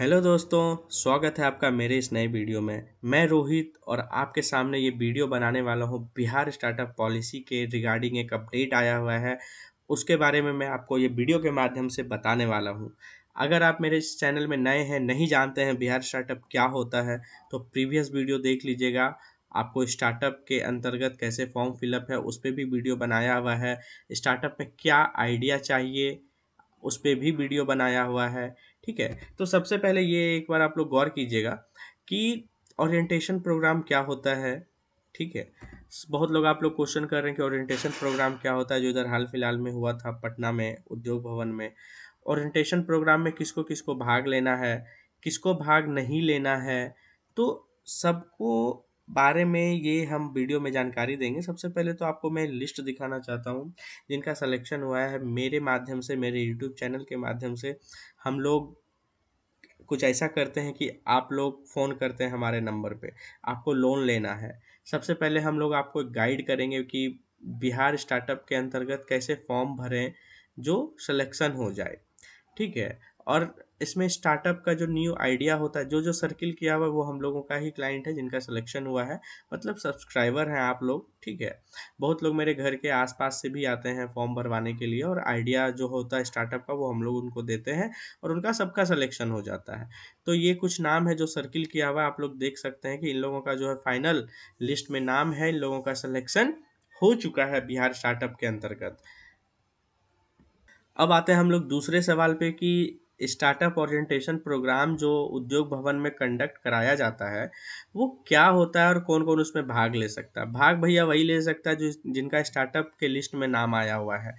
hello दोस्तों स्वागत है आपका मेरे इस नए वीडियो में मैं रोहित और आपके सामने ये वीडियो बनाने वाला हूँ बिहार स्टार्टअप पॉलिसी के रिगार्डिंग एक अपडेट आया हुआ है उसके बारे में मैं आपको ये वीडियो के माध्यम से बताने वाला हूँ अगर आप मेरे इस चैनल में नए हैं नहीं जानते हैं बिहार स्टार्टअप क्या होता है तो प्रीवियस वीडियो देख लीजिएगा आपको स्टार्टअप के अंतर्गत कैसे फॉर्म फिलअप है उस पर भी वीडियो बनाया हुआ है स्टार्टअप में क्या आइडिया चाहिए उस पर भी वीडियो बनाया हुआ है ठीक है तो सबसे पहले ये एक बार आप लोग गौर कीजिएगा कि ओरिएंटेशन प्रोग्राम क्या होता है ठीक है बहुत लोग आप लोग क्वेश्चन कर रहे हैं कि ओरिएंटेशन प्रोग्राम क्या होता है जो इधर हाल फिलहाल में हुआ था पटना में उद्योग भवन में ओरिएंटेशन प्रोग्राम में किसको किसको भाग लेना है किसको भाग नहीं लेना है तो सबको बारे में ये हम वीडियो में जानकारी देंगे सबसे पहले तो आपको मैं लिस्ट दिखाना चाहता हूँ जिनका सिलेक्शन हुआ है मेरे माध्यम से मेरे यूट्यूब चैनल के माध्यम से हम लोग कुछ ऐसा करते हैं कि आप लोग फ़ोन करते हैं हमारे नंबर पे आपको लोन लेना है सबसे पहले हम लोग आपको गाइड करेंगे कि बिहार स्टार्टअप के अंतर्गत कैसे फॉर्म भरें जो सिलेक्शन हो जाए ठीक है और इसमें स्टार्टअप का जो न्यू आइडिया होता है जो जो सर्किल किया हुआ वो हम लोगों का ही क्लाइंट है जिनका सिलेक्शन हुआ है मतलब सब्सक्राइबर हैं आप लोग ठीक है बहुत लोग मेरे घर के आसपास से भी आते हैं फॉर्म भरवाने के लिए और आइडिया जो होता है स्टार्टअप का वो हम लोग उनको देते हैं और उनका सबका सलेक्शन हो जाता है तो ये कुछ नाम है जो सर्किल किया हुआ आप लोग देख सकते हैं कि इन लोगों का जो है फाइनल लिस्ट में नाम है इन लोगों का सलेक्शन हो चुका है बिहार स्टार्टअप के अंतर्गत अब आते हैं हम लोग दूसरे सवाल पे कि स्टार्टअप ओरिएंटेशन प्रोग्राम जो उद्योग भवन में कंडक्ट कराया जाता है वो क्या होता है और कौन कौन उसमें भाग ले सकता है भाग भैया वही ले सकता है जो जिनका स्टार्टअप के लिस्ट में नाम आया हुआ है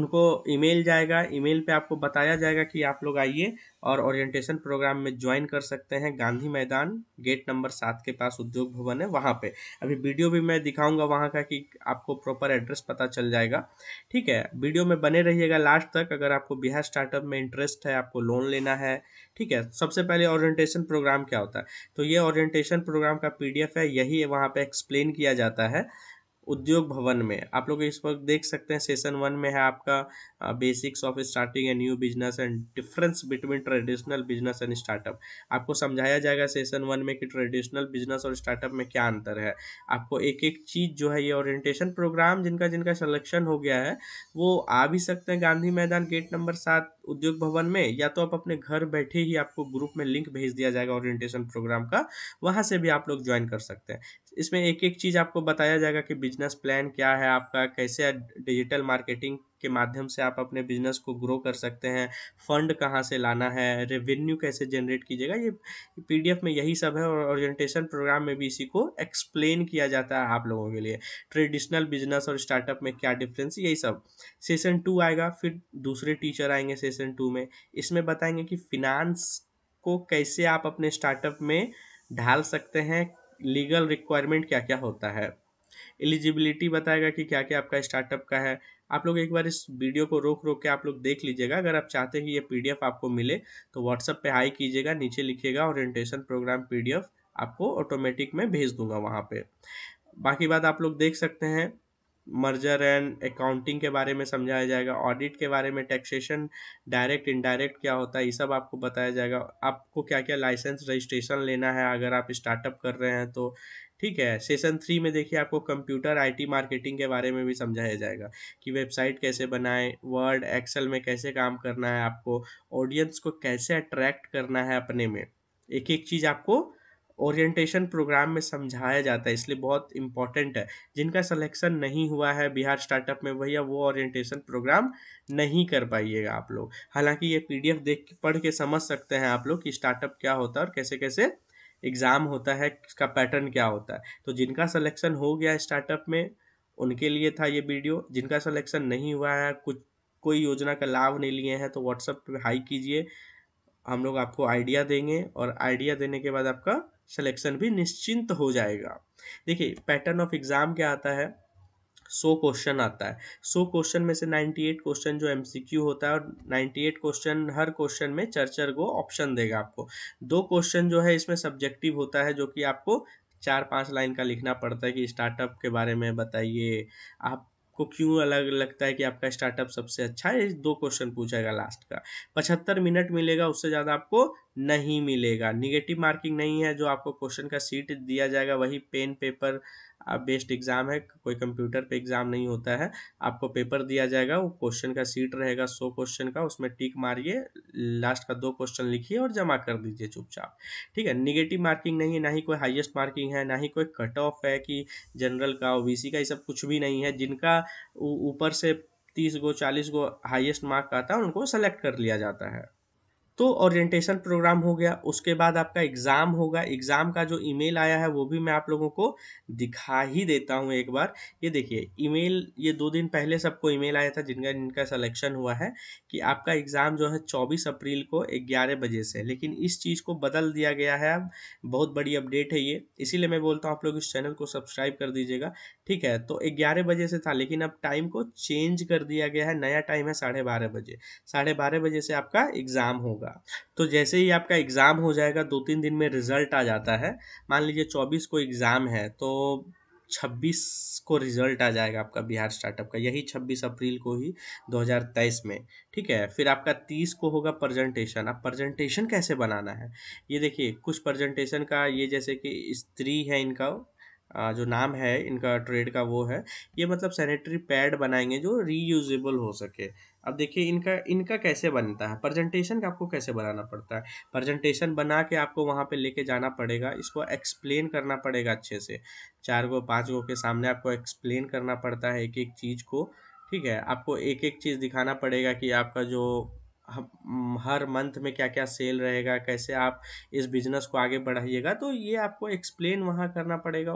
उनको ईमेल जाएगा ईमेल पे आपको बताया जाएगा कि आप लोग आइए और ओरिएंटेशन प्रोग्राम में ज्वाइन कर सकते हैं गांधी मैदान गेट नंबर सात के पास उद्योग भवन है वहाँ पे अभी वीडियो भी मैं दिखाऊंगा वहाँ का कि आपको प्रॉपर एड्रेस पता चल जाएगा ठीक है वीडियो में बने रहिएगा लास्ट तक अगर आपको बिहार स्टार्टअप में इंटरेस्ट है आपको लोन लेना है ठीक है सबसे पहले ओरिएंटेशन प्रोग्राम क्या होता है तो ये ओरिएंटेशन प्रोग्राम का पी है यही वहाँ पर एक्सप्लेन किया जाता है उद्योग भवन में आप लोग इस वक्त देख सकते हैं सेशन वन में है आपका basics of starting a new business and difference between traditional business and startup आपको समझाया जाएगा सेशन वन में कि ट्रेडिशनल बिजनेस और स्टार्टअप में क्या अंतर है आपको एक एक चीज़ जो है ये ओरिएंटेशन प्रोग्राम जिनका जिनका सलेक्शन हो गया है वो आ भी सकते हैं गांधी मैदान गेट नंबर सात उद्योग भवन में या तो आप अपने घर बैठे ही आपको ग्रुप में लिंक भेज दिया जाएगा ओरिएंटेशन प्रोग्राम का वहाँ से भी आप लोग ज्वाइन कर सकते हैं इसमें एक एक चीज़ आपको बताया जाएगा कि बिजनेस प्लान क्या है आपका कैसे डिजिटल मार्केटिंग के माध्यम से आप अपने बिजनेस को ग्रो कर सकते हैं फंड कहाँ से लाना है रेवेन्यू कैसे जनरेट कीजिएगा ये पीडीएफ में यही सब है और ओरिएंटेशन प्रोग्राम में भी इसी को एक्सप्लेन किया जाता है आप लोगों के लिए ट्रेडिशनल बिजनेस और स्टार्टअप में क्या डिफरेंस यही सब सेशन टू आएगा फिर दूसरे टीचर आएंगे सेशन टू में इसमें बताएंगे कि फिनांस को कैसे आप अपने स्टार्टअप में ढाल सकते हैं लीगल रिक्वायरमेंट क्या क्या होता है एलिजिबिलिटी बताएगा कि क्या क्या आपका स्टार्टअप का है आप लोग एक बार इस वीडियो को रोक रोक के आप लोग देख लीजिएगा अगर आप चाहते हैं कि ये पीडीएफ आपको मिले तो व्हाट्सअप पे हाई कीजिएगा नीचे लिखिएगा ओरिएंटेशन प्रोग्राम पीडीएफ आपको ऑटोमेटिक मैं भेज दूंगा वहाँ पे बाकी बात आप लोग देख सकते हैं मर्जर एंड अकाउंटिंग के बारे में समझाया जाएगा ऑडिट के बारे में टैक्सेशन डायरेक्ट इनडायरेक्ट क्या होता है ये सब आपको बताया जाएगा आपको क्या क्या लाइसेंस रजिस्ट्रेशन लेना है अगर आप स्टार्टअप कर रहे हैं तो ठीक है सेशन थ्री में देखिए आपको कंप्यूटर आईटी मार्केटिंग के बारे में भी समझाया जाएगा कि वेबसाइट कैसे बनाएं वर्ड एक्सेल में कैसे काम करना है आपको ऑडियंस को कैसे अट्रैक्ट करना है अपने में एक एक चीज़ आपको ओरिएंटेशन प्रोग्राम में समझाया जाता है इसलिए बहुत इम्पॉर्टेंट है जिनका सिलेक्शन नहीं हुआ है बिहार स्टार्टअप में भैया वो ओरिएंटेशन प्रोग्राम नहीं कर पाइएगा आप लोग हालांकि ये पीडीएफ देख के पढ़ के समझ सकते हैं आप लोग कि स्टार्टअप क्या होता है और कैसे कैसे एग्ज़ाम होता है इसका पैटर्न क्या होता है तो जिनका सलेक्शन हो गया स्टार्टअप में उनके लिए था ये वीडियो जिनका सलेक्शन नहीं हुआ है कुछ कोई योजना का लाभ नहीं लिए हैं तो व्हाट्सएप पर हाई कीजिए हम लोग आपको आइडिया देंगे और आइडिया देने के बाद आपका सिलेक्शन भी निश्चिंत हो जाएगा देखिए पैटर्न ऑफ एग्ज़ाम क्या आता है सो क्वेश्चन आता है सो क्वेश्चन में से नाइन्टी एट क्वेश्चन जो एमसीक्यू होता है और नाइन्टी एट क्वेश्चन हर क्वेश्चन में चर्चर चार गो ऑप्शन देगा आपको दो क्वेश्चन जो है इसमें सब्जेक्टिव होता है जो कि आपको चार पाँच लाइन का लिखना पड़ता है कि स्टार्टअप के बारे में बताइए आप आपको क्यों अलग लगता है कि आपका स्टार्टअप सबसे अच्छा है दो क्वेश्चन पूछेगा लास्ट का पचहत्तर मिनट मिलेगा उससे ज़्यादा आपको नहीं मिलेगा निगेटिव मार्किंग नहीं है जो आपको क्वेश्चन का सीट दिया जाएगा वही पेन पेपर बेस्ड एग्ज़ाम है कोई कंप्यूटर पे एग्ज़ाम नहीं होता है आपको पेपर दिया जाएगा वो क्वेश्चन का सीट रहेगा सौ क्वेश्चन का उसमें टिक मारिए लास्ट का दो क्वेश्चन लिखिए और जमा कर दीजिए चुपचाप ठीक है निगेटिव मार्किंग नहीं है ना ही कोई हाईएस्ट मार्किंग है ना ही कोई कट ऑफ है कि जनरल का ओ का ये सब कुछ भी नहीं है जिनका ऊपर से तीस गो चालीस गो हाइएस्ट मार्क आता है उनको सेलेक्ट कर लिया जाता है तो ओरिएंटेशन प्रोग्राम हो गया उसके बाद आपका एग्ज़ाम होगा एग्ज़ाम का जो ईमेल आया है वो भी मैं आप लोगों को दिखा ही देता हूँ एक बार ये देखिए ईमेल ये दो दिन पहले सबको ईमेल आया था जिनका जिनका सिलेक्शन हुआ है कि आपका एग्ज़ाम जो है चौबीस अप्रैल को ग्यारह बजे से लेकिन इस चीज़ को बदल दिया गया है अब बहुत बड़ी अपडेट है ये इसीलिए मैं बोलता हूँ आप लोग इस चैनल को सब्सक्राइब कर दीजिएगा ठीक है तो ग्यारह बजे से था लेकिन अब टाइम को चेंज कर दिया गया है नया टाइम है साढ़े बारह बजे साढ़े बारह बजे से आपका एग्ज़ाम होगा होगा तो जैसे ही आपका एग्ज़ाम हो जाएगा दो तीन दिन में रिज़ल्ट आ जाता है मान लीजिए चौबीस को एग्ज़ाम है तो छब्बीस को रिजल्ट आ जाएगा आपका बिहार स्टार्टअप का यही छब्बीस अप्रैल को ही 2023 में ठीक है फिर आपका तीस को होगा प्रेजेंटेशन अब प्रेजेंटेशन कैसे बनाना है ये देखिए कुछ प्रेजेंटेशन का ये जैसे कि स्त्री है इनका जो नाम है इनका ट्रेड का वो है ये मतलब सैनिटरी पैड बनाएंगे जो रीयूजेबल हो सके अब देखिए इनका इनका कैसे बनता है प्रेजेंटेशन का आपको कैसे बनाना पड़ता है प्रेजेंटेशन बना के आपको वहाँ पे लेके जाना पड़ेगा इसको एक्सप्लेन करना पड़ेगा अच्छे से चार गो पाँच गो के सामने आपको एक्सप्लेन करना पड़ता है एक एक चीज़ को ठीक है आपको एक एक चीज़ दिखाना पड़ेगा कि आपका जो हर मंथ में क्या क्या सेल रहेगा कैसे आप इस बिजनेस को आगे बढ़ाइएगा तो ये आपको एक्सप्लेन वहाँ करना पड़ेगा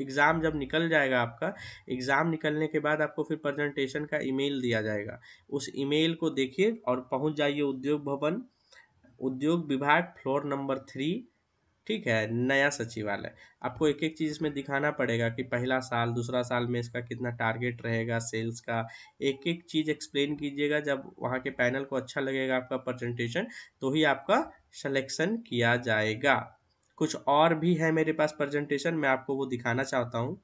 एग्ज़ाम जब निकल जाएगा आपका एग्ज़ाम निकलने के बाद आपको फिर प्रेजेंटेशन का ईमेल दिया जाएगा उस ईमेल को देखिए और पहुंच जाइए उद्योग भवन उद्योग विभाग फ्लोर नंबर थ्री ठीक है नया सचिवालय आपको एक एक चीज़ इसमें दिखाना पड़ेगा कि पहला साल दूसरा साल में इसका कितना टारगेट रहेगा सेल्स का एक एक चीज़ एक्सप्लेन कीजिएगा जब वहाँ के पैनल को अच्छा लगेगा आपका प्रेजेंटेशन तो ही आपका सिलेक्शन किया जाएगा कुछ और भी है मेरे पास प्रजेंटेशन मैं आपको वो दिखाना चाहता हूँ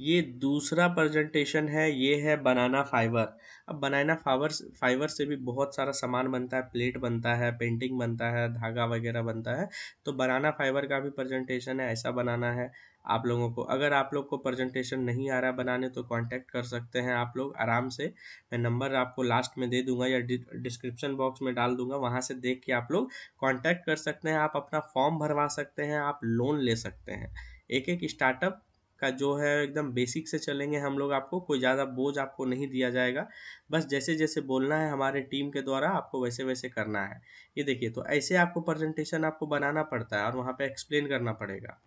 ये दूसरा प्रजेंटेशन है ये है बनाना फाइबर अब बनाना फाइबर फाइबर से भी बहुत सारा सामान बनता है प्लेट बनता है पेंटिंग बनता है धागा वगैरह बनता है तो बनाना फाइबर का भी प्रजेंटेशन है ऐसा बनाना है आप लोगों को अगर आप लोग को प्रजेंटेशन नहीं आ रहा है बनाने तो कांटेक्ट कर सकते हैं आप लोग आराम से मैं नंबर आपको लास्ट में दे दूंगा या डिस्क्रिप्शन बॉक्स में डाल दूंगा वहां से देख के आप लोग कांटेक्ट कर सकते हैं आप अपना फॉर्म भरवा सकते हैं आप लोन ले सकते हैं एक एक स्टार्टअप का जो है एकदम बेसिक से चलेंगे हम लोग आपको कोई ज़्यादा बोझ आपको नहीं दिया जाएगा बस जैसे जैसे बोलना है हमारे टीम के द्वारा आपको वैसे वैसे करना है ये देखिए तो ऐसे आपको प्रजेंटेशन आपको बनाना पड़ता है और वहाँ पर एक्सप्लेन करना पड़ेगा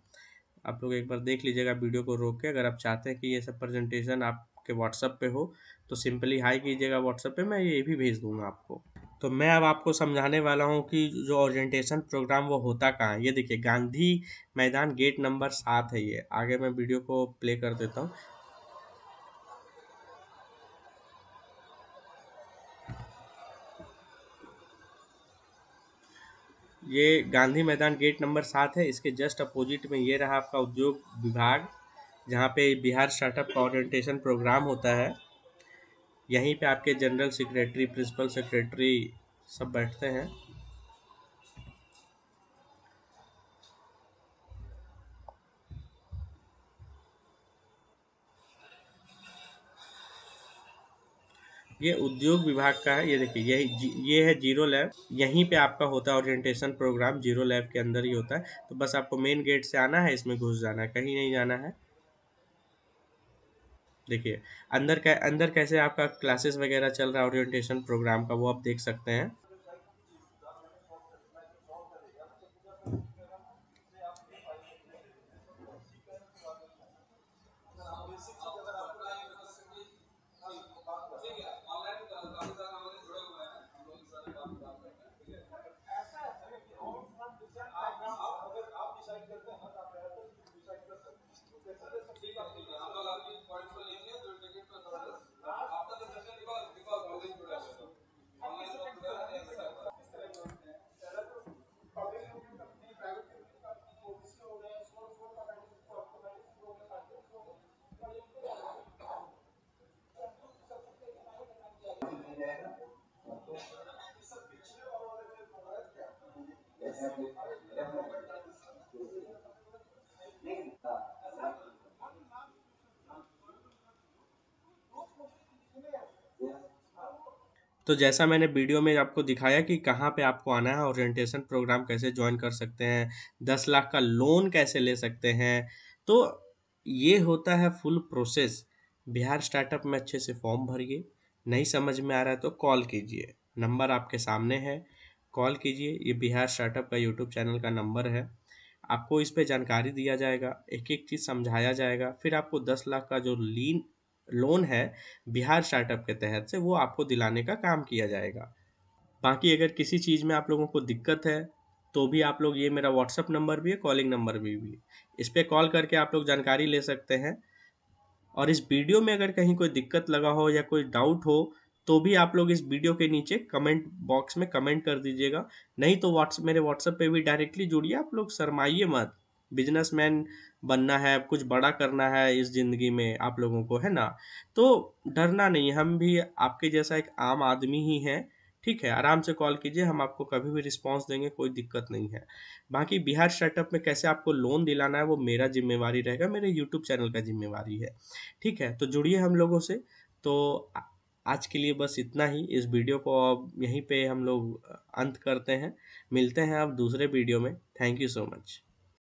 आप लोग एक बार देख लीजिएगा वीडियो को रोक के अगर आप चाहते हैं कि ये सब प्रजेंटेशन आपके व्हाट्सअप पे हो तो सिंपली हाई कीजिएगा व्हाट्सअप पे मैं ये भी भेज दूंगा आपको तो मैं अब आपको समझाने वाला हूँ कि जो ओरिएंटेशन प्रोग्राम वो होता कहाँ है ये देखिए गांधी मैदान गेट नंबर सात है ये आगे मैं वीडियो को प्ले कर देता हूँ ये गांधी मैदान गेट नंबर सात है इसके जस्ट अपोजिट में ये रहा आपका उद्योग विभाग जहाँ पे बिहार स्टार्टअप का ओरिएंटेशन प्रोग्राम होता है यहीं पे आपके जनरल सेक्रेटरी प्रिंसिपल सेक्रेटरी सब बैठते हैं ये उद्योग विभाग का है ये देखिए यही ये है जीरो लैब यहीं पे आपका होता है ओरिएंटेशन प्रोग्राम जीरो लैब के अंदर ही होता है तो बस आपको मेन गेट से आना है इसमें घुस जाना है कहीं नहीं जाना है देखिए अंदर कै अंदर कैसे आपका क्लासेस वगैरह चल रहा है ओरिएंटेशन प्रोग्राम का वो आप देख सकते हैं तो जैसा मैंने वीडियो में आपको दिखाया कि कहाँ पे आपको आना है ओरिएंटेशन प्रोग्राम कैसे ज्वाइन कर सकते हैं दस लाख का लोन कैसे ले सकते हैं तो ये होता है फुल प्रोसेस बिहार स्टार्टअप में अच्छे से फॉर्म भरिए नहीं समझ में आ रहा है तो कॉल कीजिए नंबर आपके सामने है कॉल कीजिए ये बिहार स्टार्टअप का यूट्यूब चैनल का नंबर है आपको इस पर जानकारी दिया जाएगा एक एक चीज़ समझाया जाएगा फिर आपको दस लाख का जो लीन लोन है बिहार स्टार्टअप के तहत से वो आपको दिलाने का काम किया जाएगा बाकी अगर किसी चीज़ में आप लोगों को दिक्कत है तो भी आप लोग ये मेरा व्हाट्सअप नंबर भी है कॉलिंग नंबर भी भी इस पर कॉल करके आप लोग जानकारी ले सकते हैं और इस वीडियो में अगर कहीं कोई दिक्कत लगा हो या कोई डाउट हो तो भी आप लोग इस वीडियो के नीचे कमेंट बॉक्स में कमेंट कर दीजिएगा नहीं तो व्हाट्स मेरे व्हाट्सएप पे भी डायरेक्टली जुड़िए आप लोग शरमाइए मत बिजनेसमैन बनना है कुछ बड़ा करना है इस ज़िंदगी में आप लोगों को है ना तो डरना नहीं हम भी आपके जैसा एक आम आदमी ही हैं ठीक है आराम से कॉल कीजिए हम आपको कभी भी रिस्पांस देंगे कोई दिक्कत नहीं है बाकी बिहार स्टार्टअप में कैसे आपको लोन दिलाना है वो मेरा जिम्मेवारी रहेगा मेरे यूट्यूब चैनल का जिम्मेवारी है ठीक है तो जुड़िए हम लोगों से तो आज के लिए बस इतना ही इस वीडियो को अब यहीं पे हम लोग अंत करते हैं मिलते हैं अब दूसरे वीडियो में थैंक यू सो मच